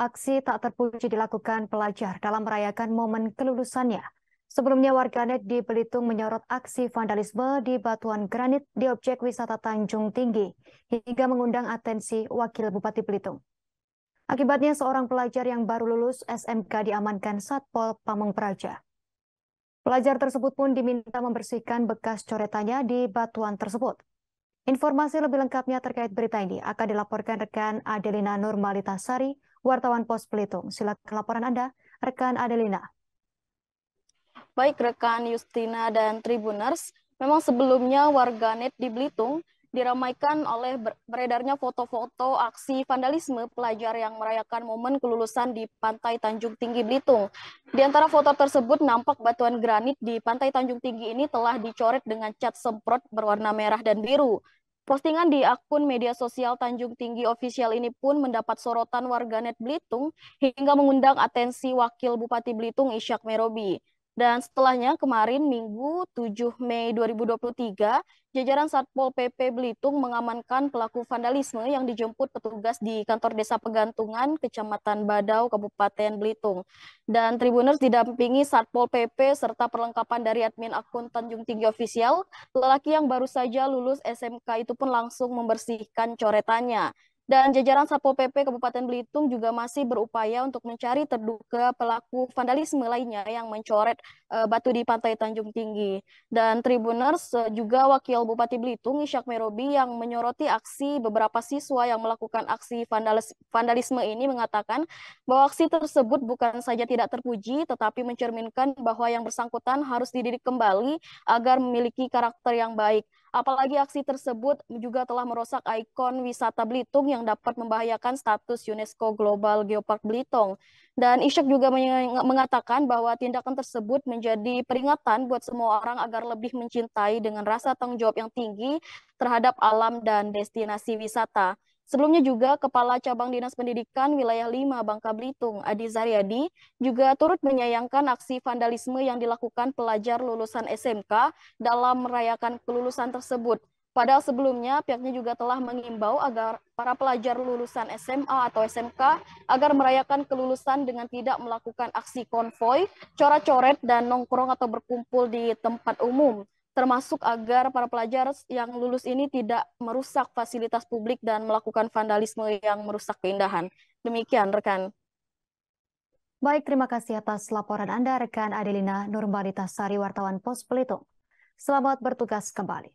Aksi tak terpuji dilakukan pelajar dalam merayakan momen kelulusannya. Sebelumnya warganet di Belitung menyorot aksi vandalisme di batuan granit di objek wisata Tanjung Tinggi hingga mengundang atensi Wakil Bupati Belitung. Akibatnya seorang pelajar yang baru lulus SMK diamankan Satpol Pamung Praja. Pelajar tersebut pun diminta membersihkan bekas coretannya di batuan tersebut. Informasi lebih lengkapnya terkait berita ini akan dilaporkan rekan Adelina Nurmalitasari wartawan Pos Pelitung, Silakan laporan Anda, rekan Adelina. Baik rekan Justina dan Tribuners, memang sebelumnya warganet di Belitung diramaikan oleh beredarnya foto-foto aksi vandalisme pelajar yang merayakan momen kelulusan di Pantai Tanjung Tinggi Belitung. Di antara foto tersebut nampak batuan granit di Pantai Tanjung Tinggi ini telah dicoret dengan cat semprot berwarna merah dan biru. Postingan di akun media sosial Tanjung Tinggi Official ini pun mendapat sorotan warganet Belitung hingga mengundang atensi Wakil Bupati Belitung Ishak Merobi. Dan setelahnya kemarin Minggu 7 Mei 2023, jajaran Satpol PP Belitung mengamankan pelaku vandalisme yang dijemput petugas di kantor desa Pegantungan, Kecamatan Badau, Kabupaten Belitung. Dan Tribuners didampingi Satpol PP serta perlengkapan dari admin akun Tanjung Tinggi Official, lelaki yang baru saja lulus SMK itu pun langsung membersihkan coretannya. Dan jajaran Satpol PP Kabupaten Belitung juga masih berupaya untuk mencari terduga pelaku vandalisme lainnya yang mencoret uh, Batu di Pantai Tanjung Tinggi. Dan Tribuners uh, juga Wakil Bupati Belitung Ishak Merobi yang menyoroti aksi beberapa siswa yang melakukan aksi vandalis vandalisme ini mengatakan bahwa aksi tersebut bukan saja tidak terpuji tetapi mencerminkan bahwa yang bersangkutan harus dididik kembali agar memiliki karakter yang baik. Apalagi aksi tersebut juga telah merosak ikon wisata Belitung yang dapat membahayakan status UNESCO Global Geopark Belitung. Dan Ishak juga mengatakan bahwa tindakan tersebut menjadi peringatan buat semua orang agar lebih mencintai dengan rasa tanggung jawab yang tinggi terhadap alam dan destinasi wisata. Sebelumnya juga Kepala Cabang Dinas Pendidikan Wilayah 5 Bangka Belitung, Adi Zaryadi, juga turut menyayangkan aksi vandalisme yang dilakukan pelajar lulusan SMK dalam merayakan kelulusan tersebut. Padahal sebelumnya pihaknya juga telah mengimbau agar para pelajar lulusan SMA atau SMK agar merayakan kelulusan dengan tidak melakukan aksi konvoy, coret-coret, dan nongkrong atau berkumpul di tempat umum. Termasuk agar para pelajar yang lulus ini tidak merusak fasilitas publik dan melakukan vandalisme yang merusak keindahan. Demikian rekan. Baik, terima kasih atas laporan Anda rekan Adelina Sari wartawan Pos Pelitung. Selamat bertugas kembali.